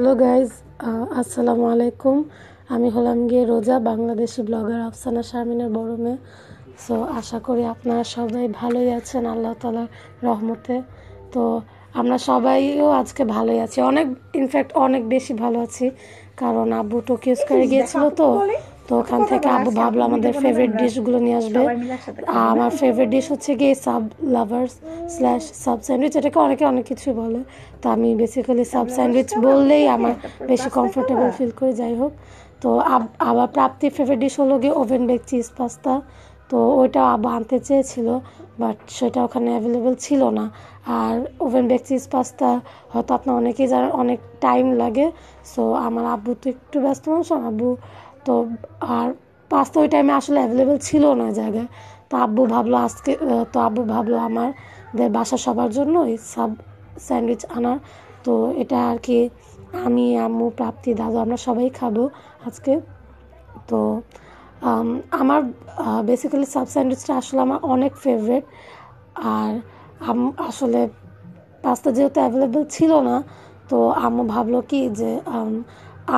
Hello guys আসসালামু আলাইকুম আমি হলাম গিয়ে রোজা বাংলাদেশি ব্লগার আফসানা শারমিনের বড় মেয়ে সো আশা করি আপনারা সবাই ভালোই আছেন আল্লাহ তালার রহমতে তো আমরা সবাইও আজকে ভালোই আছি অনেক ইনফ্যাক্ট অনেক বেশি ভালো আছি কারণ আব্বু টোকিও স্কোয়ারে গিয়েছিল তো তো ওখান থেকে আবু ভাবলো আমাদের ফেভারিট ডিশগুলো নিয়ে আসবে আমার ফেভারিট ডিশ হচ্ছে গিয়ে sub lovers slash sub sandwich এটাকে অনেকে অনেক কিছু বলে তো আমি বেসিক্যালি সাব স্যান্ডউইচ বললেই আমার বেশি কমফোর্টেবল ফিল করি যাই হোক তো আবার প্রাপ্তি ফেভারিট ডিশ হলো গিয়ে ওভেন বেক চিজ পাস্তা তো ওইটা আবার আনতে চেয়েছিল বাট সেটা ওখানে অ্যাভেলেবেল ছিল না আর ওভেন বেক চিজ পাস্তা হয়তো আপনার অনেকেই জানেন অনেক টাইম লাগে সো আমার আব্বু তো একটু ব্যস্ত মানুষ আব্বু তো আর পাস্তা ওই টাইমে আসলে অ্যাভেলেবেল ছিল না জায়গায় তো আব্বু ভাবলো আজকে তো আব্বু ভাবলো আমার বাসা সবার জন্য সাব স্যান্ডউইচ আনার তো এটা আর কি আমি আম্মু প্রাপ্তি দাদু আমরা সবাই খাবো আজকে তো আমার বেসিক্যালি সাব স্যান্ডউইচটা আসলে আমার অনেক ফেভারেট আর আসলে পাস্তা যেহেতু অ্যাভেলেবেল ছিল না তো আম্মু ভাবলো কি যে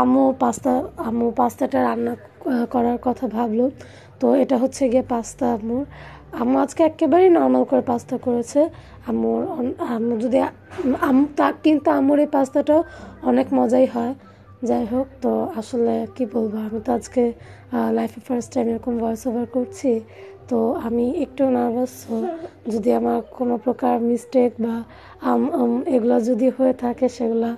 আম্মু পাস্তা আম্মু পাস্তাটা রান্না করার কথা ভাবলো তো এটা হচ্ছে গিয়ে পাস্তা আমুর আম্মু আজকে একেবারেই নর্মাল করে পাস্তা করেছে আম্মুর যদি আম্মু তা কিন্তু আমুর এই পাস্তাটাও অনেক মজাই হয় যাই হোক তো আসলে কি বলবো আমি তো আজকে লাইফে ফার্স্ট টাইম এরকম ভয়েস ওভার করছি তো আমি একটু নার্ভাস যদি আমার কোনো প্রকার মিস্টেক বা এগুলো যদি হয়ে থাকে সেগুলো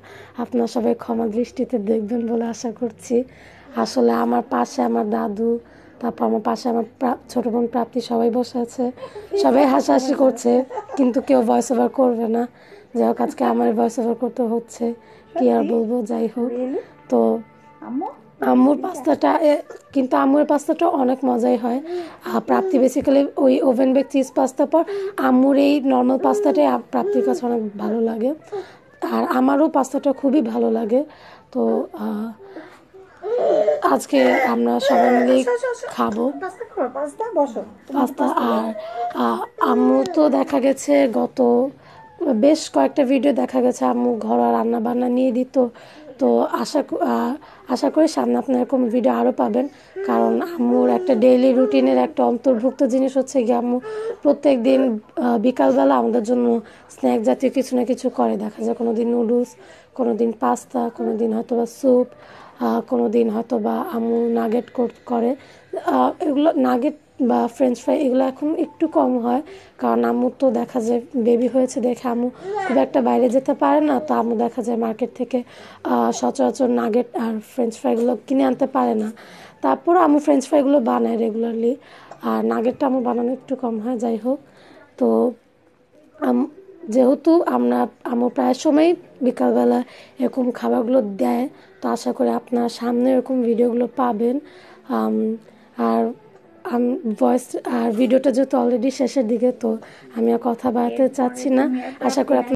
আপনার সবাই ক্ষমা দৃষ্টিতে দেখবেন বলে আশা করছি আসলে আমার পাশে আমার দাদু তারপর আমার পাশে আমার ছোটো বোন প্রাপ্তি সবাই বসে আছে সবাই হাসাহাসি করছে কিন্তু কেউ ভয়েস ওভার করবে না যাই হোক আজকে আমার ভয়েস ওভার করতে হচ্ছে কি আর বলবো যাই হোক তো আমুর পাস্তাটা কিন্তু আমুর পাস্তাটা অনেক মজাই হয় প্রাপ্তি বেসিক্যালি ওই ওভেন বেক চিজ পাস্তা পর আমুর এই নর্মাল পাস্তাটাই প্রাপ্তির কাছে অনেক ভালো লাগে আর আমারও পাস্তাটা খুবই ভালো লাগে তো আজকে আমরা সবাই মিলে আচ্ছা, আচ্ছা, আচ্ছা। খাবো পাস্তা আর আম্মু তো দেখা গেছে গত বেশ কয়েকটা ভিডিও দেখা গেছে আম্মু আর রান্না বান্না নিয়ে দিত তো আশা আশা করি সামনে আপনার এরকম ভিডিও আরও পাবেন কারণ আম্মুর একটা ডেইলি রুটিনের একটা অন্তর্ভুক্ত জিনিস হচ্ছে গিয়ে আম্মু প্রত্যেক দিন বিকালবেলা আমাদের জন্য স্ন্যাক জাতীয় কিছু না কিছু করে দেখা যায় কোনো দিন নুডলস কোনো দিন পাস্তা কোনো দিন হয়তো বা স্যুপ কোনো দিন হয়তো বা আমু নাগেট করে এগুলো নাগেট বা ফ্রেঞ্চ ফ্রাই এগুলো এখন একটু কম হয় কারণ আমু তো দেখা যায় বেবি হয়েছে দেখে আম্মু খুব একটা বাইরে যেতে পারে না তো আমু দেখা যায় মার্কেট থেকে সচরাচর নাগেট আর ফ্রেঞ্চ ফ্রাইগুলো কিনে আনতে পারে না তারপর আম্মু ফ্রেঞ্চ ফ্রাইগুলো বানায় রেগুলারলি আর নাগেটটা আমার বানানো একটু কম হয় যাই হোক তো যেহেতু আমরা আমার প্রায় সময় বিকালবেলা এরকম খাবারগুলো দেয় তো আশা করি আপনার সামনে এরকম ভিডিওগুলো পাবেন আর ভয়েস আর ভিডিওটা যেহেতু অলরেডি শেষের দিকে তো আমি আর কথা বাড়াতে চাচ্ছি না আশা করি